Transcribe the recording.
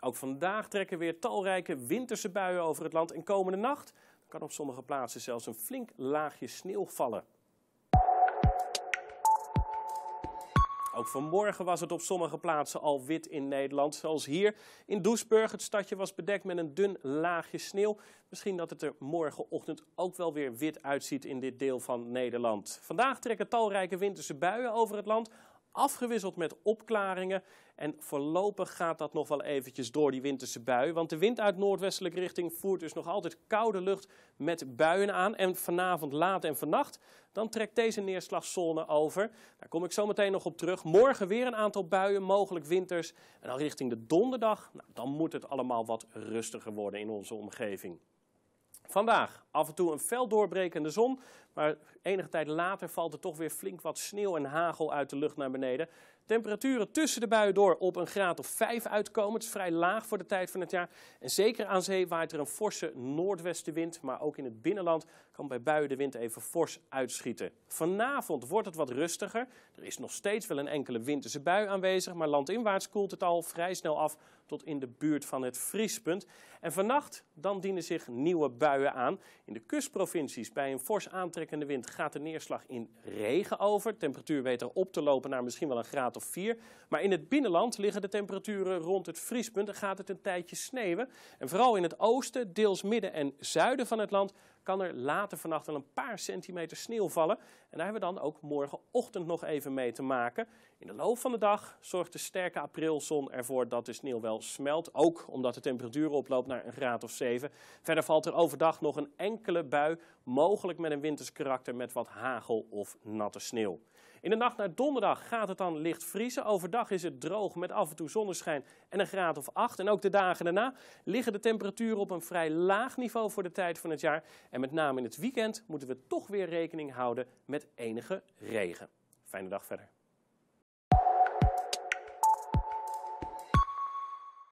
Ook vandaag trekken weer talrijke winterse buien over het land en komende nacht kan op sommige plaatsen zelfs een flink laagje sneeuw vallen. Ook vanmorgen was het op sommige plaatsen al wit in Nederland. Zoals hier in Doesburg. Het stadje was bedekt met een dun laagje sneeuw. Misschien dat het er morgenochtend ook wel weer wit uitziet in dit deel van Nederland. Vandaag trekken talrijke winterse buien over het land afgewisseld met opklaringen. En voorlopig gaat dat nog wel eventjes door, die winterse bui. Want de wind uit noordwestelijke richting voert dus nog altijd koude lucht met buien aan. En vanavond laat en vannacht, dan trekt deze neerslagzone over. Daar kom ik zo meteen nog op terug. Morgen weer een aantal buien, mogelijk winters. En dan richting de donderdag, nou, dan moet het allemaal wat rustiger worden in onze omgeving. Vandaag af en toe een fel doorbrekende zon, maar enige tijd later valt er toch weer flink wat sneeuw en hagel uit de lucht naar beneden. Temperaturen tussen de buien door op een graad of 5 uitkomen. Het is vrij laag voor de tijd van het jaar. En zeker aan zee waait er een forse noordwestenwind. Maar ook in het binnenland kan bij buien de wind even fors uitschieten. Vanavond wordt het wat rustiger. Er is nog steeds wel een enkele winterse bui aanwezig. Maar landinwaarts koelt het al vrij snel af tot in de buurt van het vriespunt. En vannacht dan dienen zich nieuwe buien aan. In de kustprovincies bij een fors aantrekkende wind gaat de neerslag in regen over. temperatuur weet er op te lopen naar misschien wel een graad 4. Maar in het binnenland liggen de temperaturen rond het vriespunt en gaat het een tijdje sneeuwen. En vooral in het oosten, deels midden en zuiden van het land kan er later vannacht wel een paar centimeter sneeuw vallen. En daar hebben we dan ook morgenochtend nog even mee te maken. In de loop van de dag zorgt de sterke aprilzon ervoor dat de sneeuw wel smelt. Ook omdat de temperatuur oploopt naar een graad of 7. Verder valt er overdag nog een enkele bui, mogelijk met een winters karakter met wat hagel of natte sneeuw. In de nacht naar donderdag gaat het dan licht vriezen. Overdag is het droog met af en toe zonneschijn en een graad of 8. En ook de dagen daarna liggen de temperaturen op een vrij laag niveau voor de tijd van het jaar. En met name in het weekend moeten we toch weer rekening houden met enige regen. Fijne dag verder.